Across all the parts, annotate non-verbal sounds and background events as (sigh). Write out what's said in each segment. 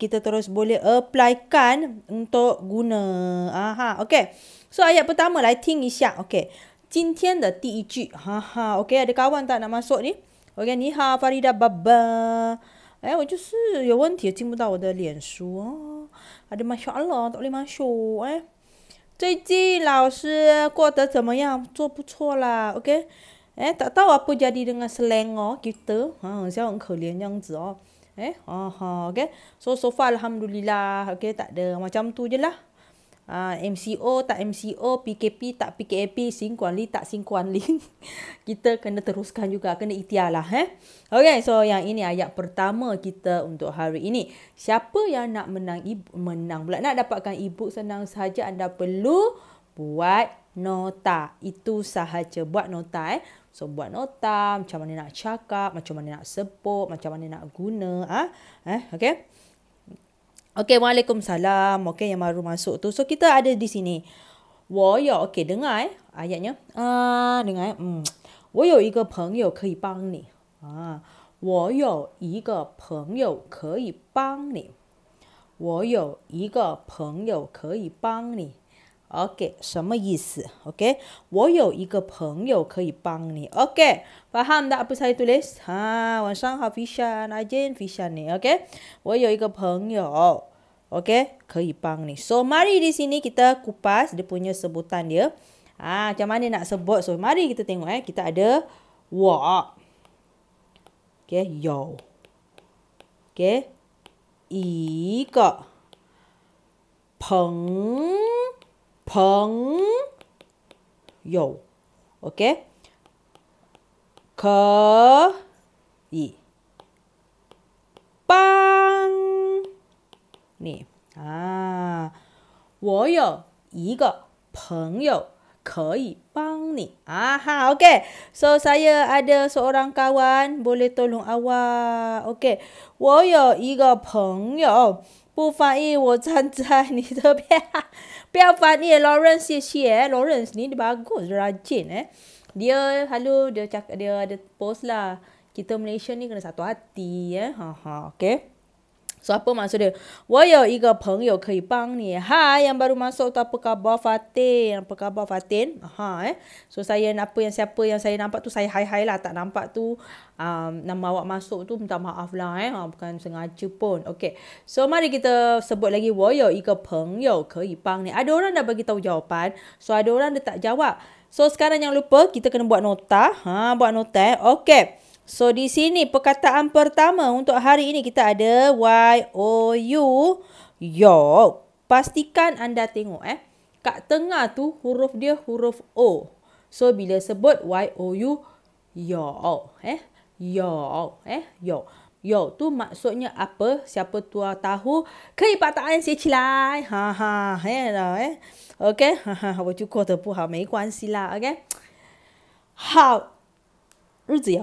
kita terus boleh applykan untuk guna. Aha, okay. So ayat pertama lah, I think Okay. Cintian the TEG. Haha, okay. Ada kawan tak nak masuk ni? Okay, ni ha Farida Baba. Eh, aku just, ya wanti, cik pun tahu ada lian su. Ha. Ada masya Allah, tak boleh masuk eh. Cici, lau si, kau Ada sama yang, tu pucu lah, okay. Eh, tak tahu apa jadi dengan selengor oh, kita. Ha, siapa yang kelian yang zi, oh eh ha ha okey so so far alhamdulillah okey tak ada macam tu je lah uh, ah, MCO tak MCO PKP tak PKP sing li tak sing li (laughs) kita kena teruskan juga kena itialah eh okey so yang ini ayat pertama kita untuk hari ini siapa yang nak menang ibu, menang pula nak dapatkan ebook senang saja anda perlu buat nota itu sahaja buat nota eh So buat nota macam mana nak cakap, macam mana nak sebut, macam mana nak guna. Ah, ha? eh, okay. Okay, Waalaikumsalam. Okay, yang baru masuk tu. So, kita ada di sini. yo okay, dengar eh. Ayatnya. ah dengar eh. Hmm. Woyo, ikan pengyo, kei bang ni. Uh, Woyo, ikan pengyo, kei bang ni. Woyo, ikan pengyo, kei bang ni. Okay, Okay, Okay, apa saya OK，什么意思？OK，我有一个朋友可以帮你。OK，发喊的阿布塞杜雷斯，哈，晚上好，Fisher，来见，Fisher 你。OK，我有一个朋友，OK，可以帮你。So mari di sini kita kupas dia punya sebutan dia. Ah, macam mana nak sebut? So mari kita tengok eh, kita ada wa. Okay, yo. Okay, i Peng. Peng Yo. Okay. Ke Yi. Bang. Ni. Ah. Woyo. Iga. Peng yo. Koi. Bang ni. Aha. Okay. So saya ada seorang kawan. Boleh tolong awak. Okay. Woyo. Iga. Peng yo. 不翻译，我站在你这边。不要翻译，Lawrence，谢谢。Lawrence (laughs) 你 bagus, rajin eh. Dia, hello, dia cakap, dia ada post lah. Kita Malaysia ni kena satu hati eh. Ha, ha, okay. So apa maksud dia? Waya iga peng yo kei bang ni. Hai yang baru masuk tu apa khabar Fatin? Apa khabar Fatin? Aha eh. So saya apa yang siapa yang saya nampak tu saya hai-hai lah. Tak nampak tu um, nama awak masuk tu minta maaf lah eh. Ha, bukan sengaja pun. Okay. So mari kita sebut lagi waya iga peng yo kei bang ni. Ada orang dah bagi tahu jawapan. So ada orang dia tak jawab. So sekarang jangan lupa kita kena buat nota. Ha buat nota eh. Okay. So di sini perkataan pertama untuk hari ini kita ada Y-O-U York Pastikan anda tengok eh Kat tengah tu huruf dia huruf O So bila sebut Y-O-U York eh York eh York Yo tu maksudnya apa? Siapa tua tahu? Kepataan si cilai. Ha ha. Eh lah eh. Okay. Ha (laughs) ha. Apa cukup tu pun. Ha. Mereka kuansi lah. Okay. How (laughs) ada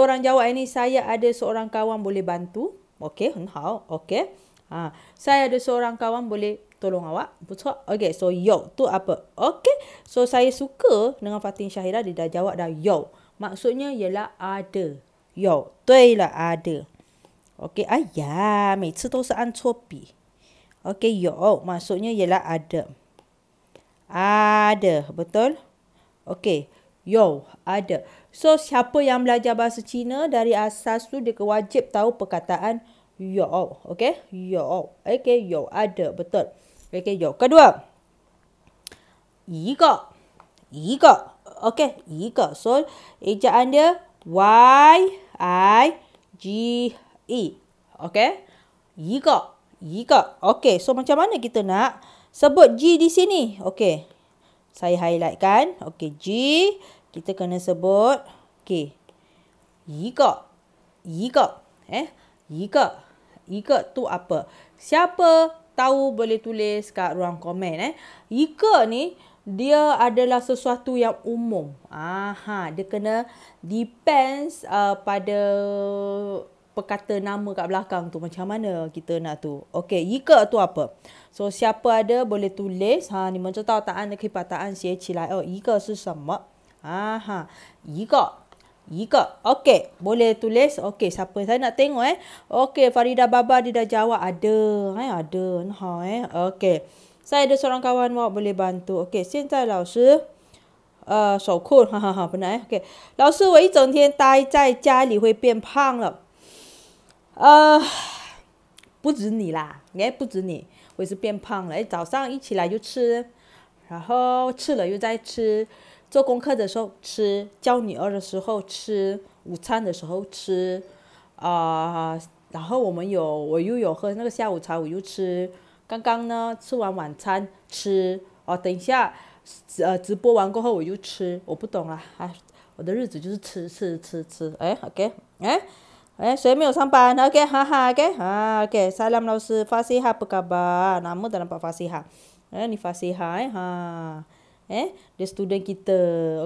orang Jawa ini, saya ada seorang kawan boleh bantu. saya ada seorang kawan boleh tolong awak. Betul. OK，so、okay, yo tu apa? so saya suka dengan Fatin Syahira dia dah jawab dah yo. Maksudnya ialah ada. Yo, tui lah ada. Okay, ayah, ah, 每次都是按错笔. OK, yo, maksudnya ialah ada. Ada, betul? Okey, yo, ada. So, siapa yang belajar bahasa Cina dari asas tu, dia wajib tahu perkataan yo. Okey, yo. Okey, yo, ada, betul. Okey, yo. Kedua, iga. Iga. Okey, iga. So, ejaan dia Y-I-G-E. Okey, iga. Iga. Okey, so macam mana kita nak... Sebut G di sini. Okey. Saya highlight kan. Okey, G. Kita kena sebut. Okey. Yika. Yika. Eh. Yika. Yika tu apa? Siapa tahu boleh tulis kat ruang komen eh. Yika ni dia adalah sesuatu yang umum. Aha, dia kena depends uh, pada perkata nama kat belakang tu macam mana kita nak tu. Okey, yika tu apa? So siapa ada boleh tulis. Ha ni macam tahu tak ada kepataan si cilai. Oh, yika tu sama. Aha. Yika. Yika. Okey, boleh tulis. Okey, siapa saya nak tengok eh. Okey, Farida Baba dia dah jawab ada. Eh, ada. Ha eh. Okey. Saya ada seorang kawan mau boleh bantu. Okey, sentai lao shi. Uh, 手困，哈哈哈，本来 OK。老师，我一整天待在家里会变胖了。呃，不止你啦，哎，不止你，我也是变胖了。哎，早上一起来就吃，然后吃了又再吃，做功课的时候吃，教女儿的时候吃，午餐的时候吃，啊，然后我们有，我又有喝那个下午茶，我又吃。刚刚呢，吃完晚餐吃，哦，等一下，呃，直播完过后我就吃，我不懂了，哎，我的日子就是吃吃吃吃，哎，OK，哎。Eh, saya mai sampan. Okey, ha ha, okey. Ha, okey. Salam lawas Fasiha apa khabar? Nama dah nampak Fasiha. Eh, ni Fasiha eh. Ha. Eh, dia student kita.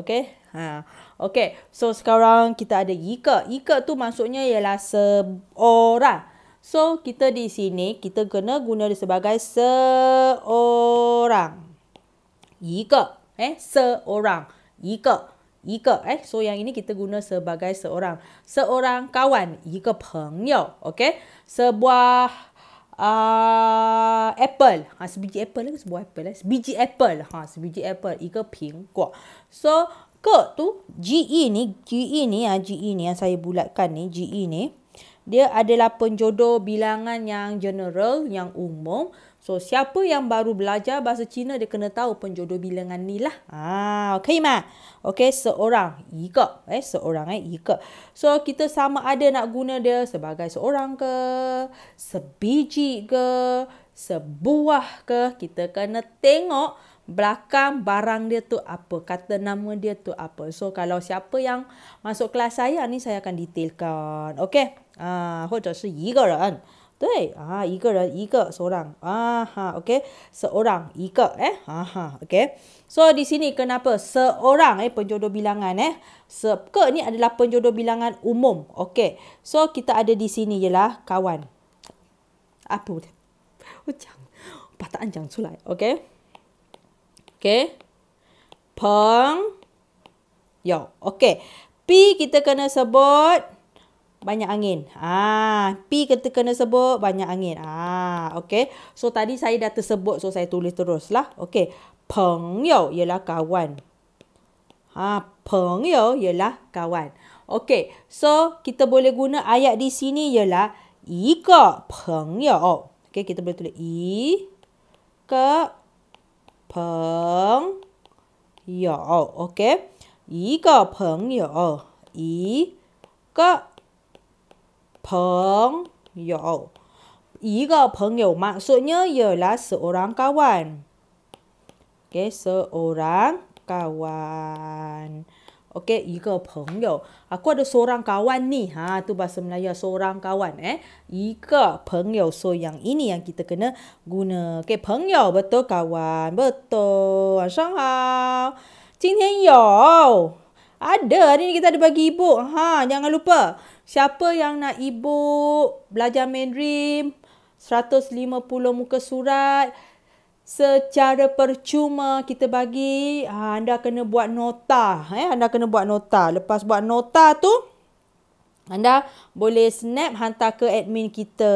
Okey. Ha. Okey. So sekarang kita ada Ika. Ika tu maksudnya ialah seorang. So kita di sini kita kena guna dia sebagai seorang. Ika. Eh, seorang. Ika. Ike, eh. So yang ini kita guna sebagai seorang seorang kawan, yika pengyo, okay? Sebuah uh, apple. Ha sebiji apple ke sebuah apple eh? Sebiji apple. Ha sebiji apple, yika pingguo. So ke tu GE ni, GE ni ya, ha, GE ni yang saya bulatkan ni, GE ni. Dia adalah penjodoh bilangan yang general, yang umum. So siapa yang baru belajar bahasa Cina dia kena tahu penjodoh bilangan ni lah. Ha, ah, okey ma. Okey seorang, ika, eh seorang eh ika. So kita sama ada nak guna dia sebagai seorang ke, sebiji ke, sebuah ke, kita kena tengok belakang barang dia tu apa, kata nama dia tu apa. So kalau siapa yang masuk kelas saya ni saya akan detailkan. Okey. Ah, uh, lah 或者是一个人. Kan seorang, seorang, 对啊，一个人一个，seorang 啊哈，OK，seorang、okay? So di sini kenapa seorang eh penjodoh bilangan eh seke ni adalah penjodoh bilangan umum, So kita ada di sini ialah kawan。apa dia? Oh, jang. Pataan jang sulai. Okay. Okay. Peng. Yo. Okay. P kita kena sebut banyak angin. Ah, P kata kena sebut banyak angin. Ah, okay. So tadi saya dah tersebut so saya tulis terus lah. Okay. Peng yo ialah kawan. Ha, peng yo ialah kawan. Okay. So kita boleh guna ayat di sini ialah i ke peng yo. Okay, kita boleh tulis i ke peng yo. Okay. I ke peng yo. I ke peng yo. Iga peng yo maksudnya ialah seorang kawan. Okay, seorang kawan. Okay, iga peng yo. Aku ada seorang kawan ni. Ha, tu bahasa Melayu seorang kawan eh. Iga peng yo. So yang ini yang kita kena guna. Okay, peng yo betul kawan. Betul. Assalamualaikum. hao. Jin tian yo. Ada hari ni kita ada bagi ibu. Ha, jangan lupa. Siapa yang nak e-book, belajar Mandarin, 150 muka surat, secara percuma kita bagi, ah, anda kena buat nota. Eh? Anda kena buat nota. Lepas buat nota tu, anda boleh snap hantar ke admin kita.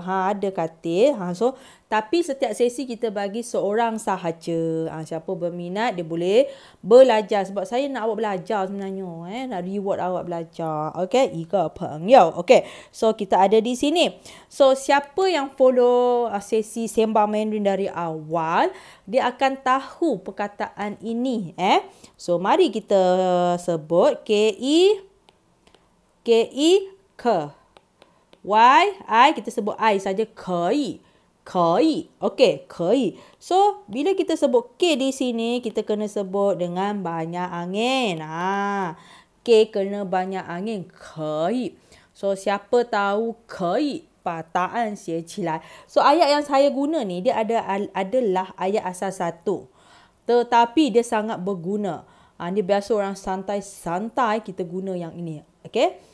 Ha ada katil. Ha so tapi setiap sesi kita bagi seorang sahaja. Ha, siapa berminat dia boleh belajar sebab saya nak awak belajar sebenarnya eh nak reward awak belajar. Okey, iga peng. Yo, okey. So kita ada di sini. So siapa yang follow uh, sesi sembang Mandarin dari awal, dia akan tahu perkataan ini eh. So mari kita sebut K E K E K, Y I kita sebut I saja K E, koi. Koi. Okey, E. So, bila kita sebut K di sini, kita kena sebut dengan banyak angin. Ha. K kena banyak angin K E. So, siapa tahu K E? pataan sia cilai. So, ayat yang saya guna ni dia ada adalah ayat asas satu. Tetapi dia sangat berguna. Ha, dia biasa orang santai-santai kita guna yang ini. Okey?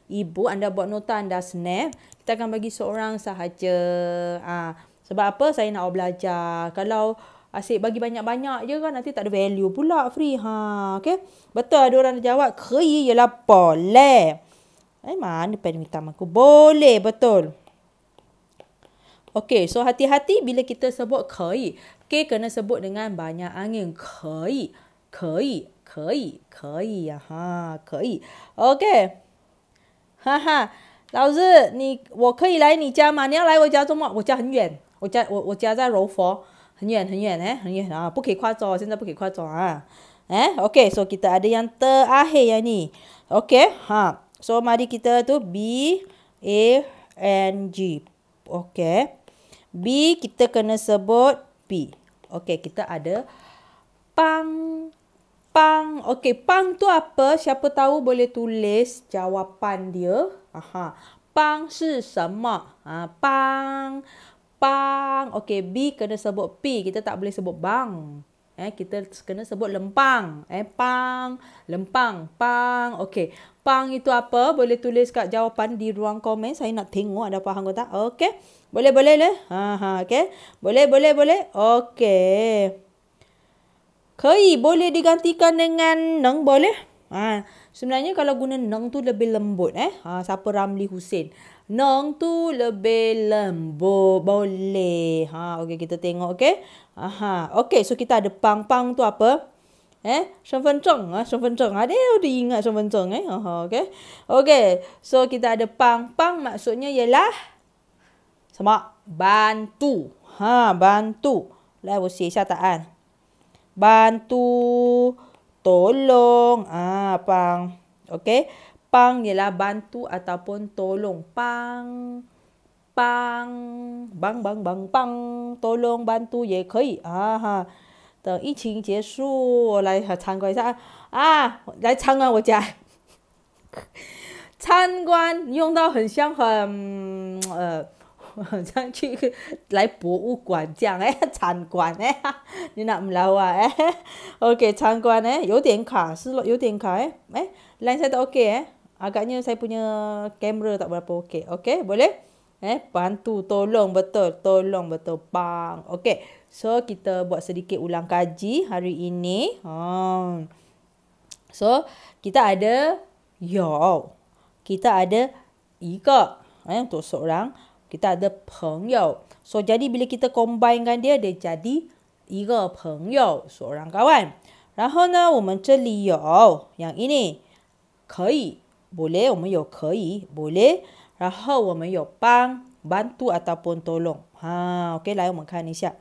ibu anda buat nota anda snap kita akan bagi seorang sahaja ha. sebab apa saya nak awak belajar kalau asyik bagi banyak-banyak je kan nanti tak ada value pula free ha okey betul ada orang jawab kri ialah boleh eh mana pen hitam aku boleh betul Okey, so hati-hati bila kita sebut kai. okay kena sebut dengan banyak angin. Kai, kai, kai, kai. ha, kai. Okey. 哈哈，老师，你我可以来你家吗？你要来我家做么？我家很远，我家我我家在柔佛，很远很远哎，很远啊，不可以跨州，现在不可以跨州啊。Eh, okay, so kita ada yang terakhir yang ni. Okay, ha. So, mari kita tu B, A, N, G. Okay. B, kita kena sebut P. Okay, kita ada pang, Pang. Okey, pang tu apa? Siapa tahu boleh tulis jawapan dia. Aha. Pang si sama. Ha, pang. Pang. Okey, B kena sebut P. Kita tak boleh sebut bang. Eh, kita kena sebut lempang. Eh, pang. Lempang. Pang. Okey. Pang itu apa? Boleh tulis kat jawapan di ruang komen. Saya nak tengok ada faham ke tak. Okey. Boleh, boleh le. Aha, ha, okey. Boleh, boleh, boleh. Okey. Kei boleh digantikan dengan neng boleh? Ha, sebenarnya kalau guna neng tu lebih lembut eh. Ha, siapa Ramli Hussein? Neng tu lebih lembut. Boleh. Ha, okey kita tengok okey. Aha. Okey so kita ada pang-pang tu apa? Eh, Shen ah Cheng. Ha, ha Ada ingat Shen eh. Aha, okey. Okey. So kita ada pang-pang maksudnya ialah sama bantu. Ha, bantu. Lah bos, siapa tak kan? bantu, tolong. Ah, pang. Okey. Pang ialah bantu ataupun tolong. Pang. Pang. Bang bang bang pang. Tolong bantu ye koi. Ah ha. Dan yi qing jie shu lai ha chang guai sa. Ah, lai chang guan wo jia. 参观用到很像很呃。(laughs) 像去来博物馆这样哎，参观哎，你那么老啊哎，OK (laughs) (laughs) (laughs) 参观哎，有点卡是咯，有点卡哎哎，lens saya tak 哎，agaknya saya punya kamera tak berapa okay okay boleh eh bantu tolong betul tolong betul bang okay so kita buat sedikit ulang kaji hari ini hmm. so kita ada yo kita ada ika eh untuk seorang kita ada peng yau. So jadi bila kita combinekan dia, dia jadi ige peng yau, seorang kawan. Lalu nih, kita di sini ada yang ini, kaya, boleh, kita ada kaya, boleh. Lalu kita ada bang, bantu ataupun tolong. Ha, okay, lai kita lihat.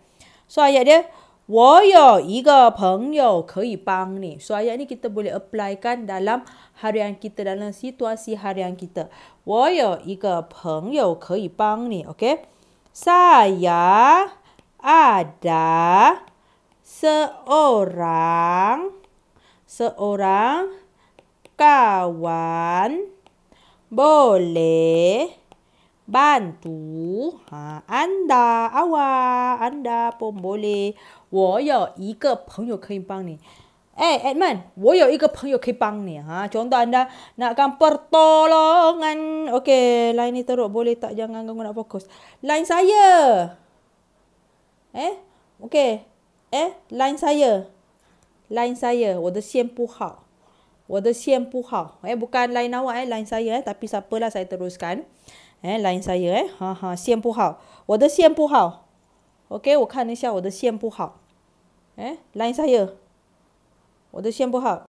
So ayat dia. 我有一个朋友可以帮你。So ayat ni kita ada seorang seorang kawan boleh bantu ha, anda awak anda pun boleh 我有一个朋友可以帮你。哎，Edman，我有一个朋友可以帮你哈。contoh anda nak, nakkan pertolongan. Okay, line ni teruk boleh tak jangan ganggu nak fokus. Line saya. Eh, okay. Eh, line saya. Line saya. 我的线不好。我的线不好。Eh, bukan line awak eh, line saya eh. Tapi siapalah saya teruskan. Eh, line saya eh. Ha ha, 线不好。我的线不好。我给我看一下我的线不好，哎，蓝色有，我的线不好。